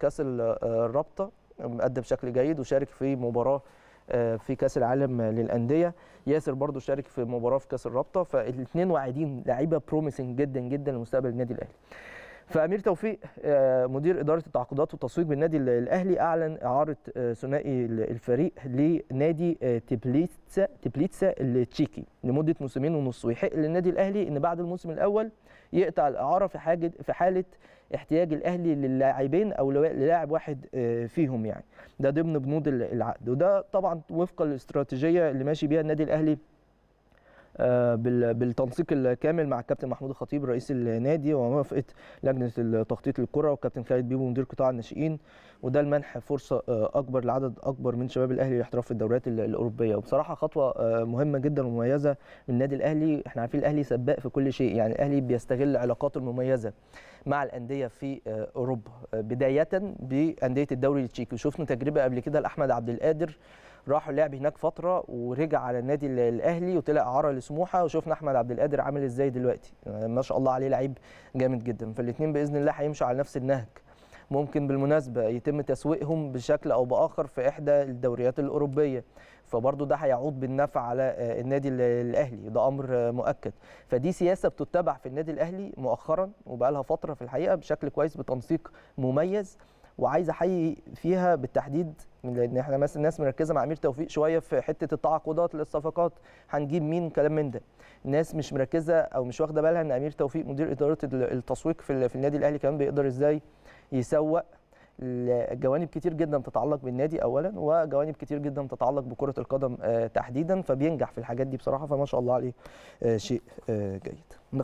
كاس آه، الرابطه مقدم بشكل جيد وشارك في مباراه آه، في كاس العالم للانديه ياسر برضو شارك في مباراه في كاس الرابطه فالاثنين واعدين لعيبه بروميسنج جدا جدا لمستقبل النادي الاهلي فامير توفيق آه، مدير اداره التعاقدات والتسويق بالنادي الاهلي اعلن اعاره آه، ثنائي الفريق لنادي آه، تبليتسا تبليتسا التشيكي لمده موسمين ونص ويحق للنادي الاهلي ان بعد الموسم الاول يقطع الاعاره في حاجه في حاله احتياج الاهلي للاعبين او للاعب واحد فيهم يعني ده ضمن بنود العقد وده طبعا وفقا للاستراتيجيه اللي ماشي بيها النادي الاهلي آه، بالتنسيق الكامل مع الكابتن محمود الخطيب رئيس النادي وموافقه لجنه تخطيط الكره والكابتن خالد بيبو مدير قطاع الناشئين وده المنح فرصه آه، اكبر لعدد اكبر من شباب الاهلي للاحتراف في الدوريات الاوروبيه وبصراحه خطوه آه، مهمه جدا ومميزه من النادي الاهلي احنا عارفين الاهلي سباق في كل شيء يعني الاهلي بيستغل علاقاته المميزه مع الانديه في اوروبا بدايه بانديه الدوري التشيكي وشفنا تجربه قبل كده لاحمد عبد القادر راح لعب هناك فتره ورجع على النادي الاهلي وطلع اعاره لسموحه وشفنا احمد عبد القادر عامل ازاي دلوقتي يعني ما شاء الله عليه لعيب جامد جدا فالاثنين باذن الله هيمشوا على نفس النهج ممكن بالمناسبه يتم تسويقهم بشكل او باخر في احدى الدوريات الاوروبيه فبرضه ده هيعود بالنفع على آه، النادي الاهلي ده امر آه، مؤكد فدي سياسه بتتبع في النادي الاهلي مؤخرا وبقى لها فتره في الحقيقه بشكل كويس بتنسيق مميز وعايز احيي فيها بالتحديد لان احنا مثلا الناس مركزه مع امير توفيق شويه في حته التعاقدات للصفقات هنجيب مين كلام من ده الناس مش مركزه او مش واخده بالها ان امير توفيق مدير اداره التسويق في, في النادي الاهلي كمان بيقدر ازاي يسوق جوانب كتير جدا تتعلق بالنادي اولا وجوانب كتير جدا تتعلق بكره القدم آه، تحديدا فبينجح في الحاجات دي بصراحه فما شاء الله عليه آه، شيء آه، جيد